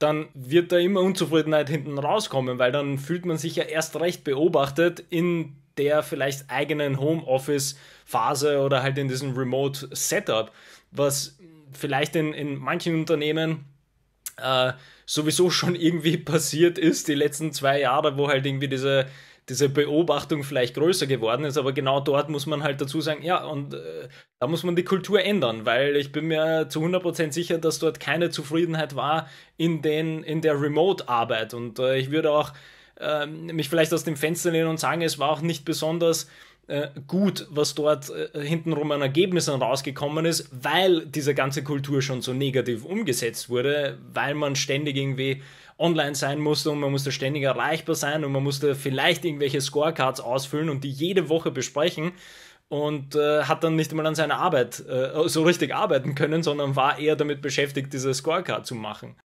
dann wird da immer Unzufriedenheit hinten rauskommen, weil dann fühlt man sich ja erst recht beobachtet in der vielleicht eigenen Homeoffice-Phase oder halt in diesem Remote-Setup, was vielleicht in, in manchen Unternehmen äh, sowieso schon irgendwie passiert ist, die letzten zwei Jahre, wo halt irgendwie diese diese Beobachtung vielleicht größer geworden ist, aber genau dort muss man halt dazu sagen, ja, und äh, da muss man die Kultur ändern, weil ich bin mir zu 100% sicher, dass dort keine Zufriedenheit war in, den, in der Remote-Arbeit und äh, ich würde auch ähm, mich vielleicht aus dem Fenster lehnen und sagen, es war auch nicht besonders äh, gut, was dort äh, hintenrum an Ergebnissen rausgekommen ist, weil diese ganze Kultur schon so negativ umgesetzt wurde, weil man ständig irgendwie online sein musste und man musste ständig erreichbar sein und man musste vielleicht irgendwelche Scorecards ausfüllen und die jede Woche besprechen und äh, hat dann nicht einmal an seiner Arbeit äh, so richtig arbeiten können, sondern war eher damit beschäftigt, diese Scorecard zu machen.